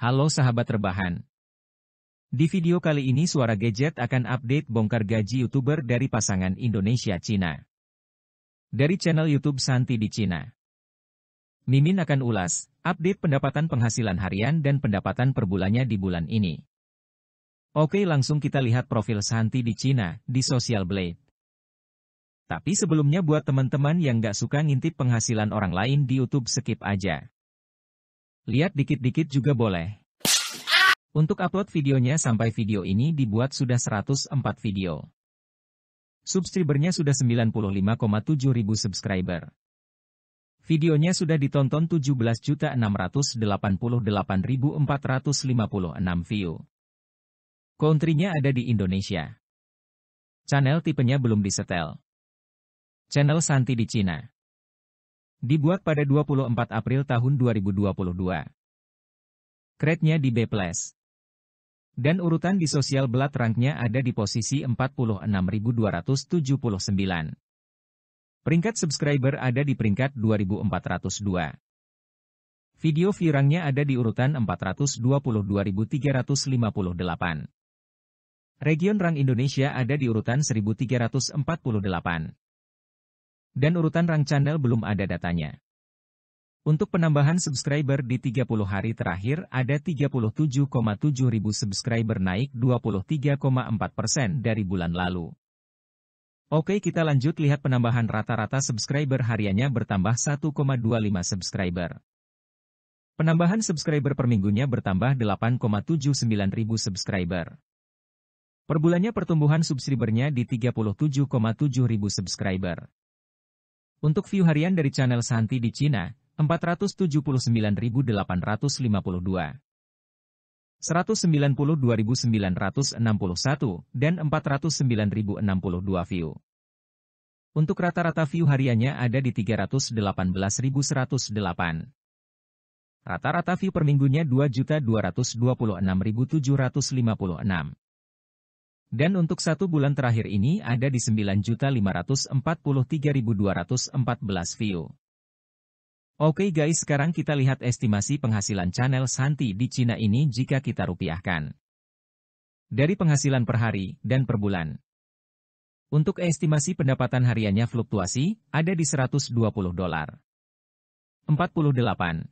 Halo sahabat rebahan. Di video kali ini Suara Gadget akan update bongkar gaji YouTuber dari pasangan Indonesia-Cina. Dari channel YouTube Santi di Cina. Mimin akan ulas, update pendapatan penghasilan harian dan pendapatan per bulannya di bulan ini. Oke langsung kita lihat profil Santi di Cina, di Social Blade. Tapi sebelumnya buat teman-teman yang gak suka ngintip penghasilan orang lain di YouTube skip aja. Lihat dikit-dikit juga boleh. Untuk upload videonya sampai video ini dibuat sudah 104 video. Subscribernya sudah 95,7 ribu subscriber. Videonya sudah ditonton 17.688.456 view. Countrynya ada di Indonesia. Channel tipenya belum disetel. Channel Santi di Cina. Dibuat pada 24 April tahun 2022. Kretnya di B+. Dan urutan di sosial blood ranknya ada di posisi 46279. Peringkat subscriber ada di peringkat 2402. Video virangnya ada di urutan 422.358. Region Rang Indonesia ada di urutan 1348. Dan urutan Rang Channel belum ada datanya. Untuk penambahan subscriber di 30 hari terakhir ada 37,7 ribu subscriber naik 23,4 persen dari bulan lalu. Oke kita lanjut lihat penambahan rata-rata subscriber hariannya bertambah 1,25 subscriber. Penambahan subscriber per minggunya bertambah 8,79 ribu subscriber. Per bulannya pertumbuhan subscribernya di 37,7 ribu subscriber. Untuk view harian dari channel Santi di Cina, 479.852. 192.961 dan 409.062 view. Untuk rata-rata view hariannya ada di 318.108. Rata-rata view per minggunya 2.226.756. Dan untuk satu bulan terakhir ini ada di 9.543.214 view. Oke guys sekarang kita lihat estimasi penghasilan channel Santi di Cina ini jika kita rupiahkan. Dari penghasilan per hari dan per bulan. Untuk estimasi pendapatan hariannya fluktuasi, ada di 120 dolar. 48. 102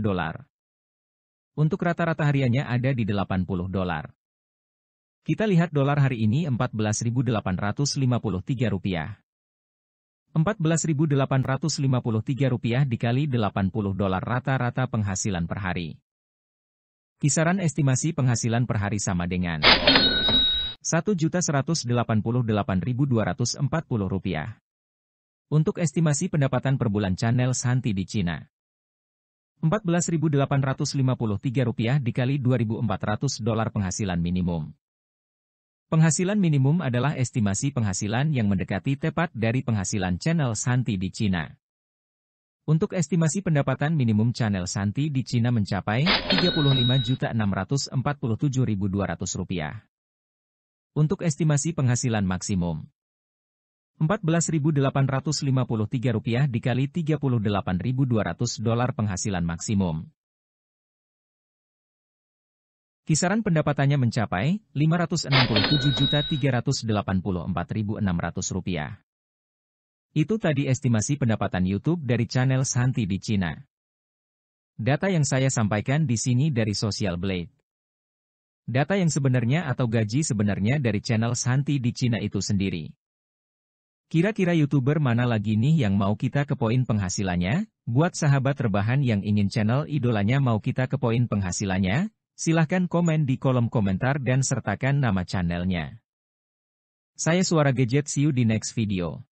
dolar. Untuk rata-rata hariannya ada di 80 dolar. Kita lihat dolar hari ini 14.853 rupiah. 14.853 rupiah dikali 80 dolar rata-rata penghasilan per hari. Kisaran estimasi penghasilan per hari sama dengan 1.188.240 rupiah. Untuk estimasi pendapatan per bulan channel Santi di Cina. 14.853 rupiah dikali 2.400 dolar penghasilan minimum. Penghasilan minimum adalah estimasi penghasilan yang mendekati tepat dari penghasilan channel Santi di Cina. Untuk estimasi pendapatan minimum channel Santi di Cina mencapai Rp35.647.200. Untuk estimasi penghasilan maksimum Rp14.853 dikali 38.200 dolar penghasilan maksimum. Kisaran pendapatannya mencapai Rp567.384.600. Itu tadi estimasi pendapatan YouTube dari channel Santi di Cina. Data yang saya sampaikan di sini dari Social Blade. Data yang sebenarnya atau gaji sebenarnya dari channel Santi di Cina itu sendiri. Kira-kira YouTuber mana lagi nih yang mau kita ke poin penghasilannya? Buat sahabat rebahan yang ingin channel idolanya mau kita ke poin penghasilannya, Silahkan komen di kolom komentar dan sertakan nama channelnya. Saya Suara Gadget, see you di next video.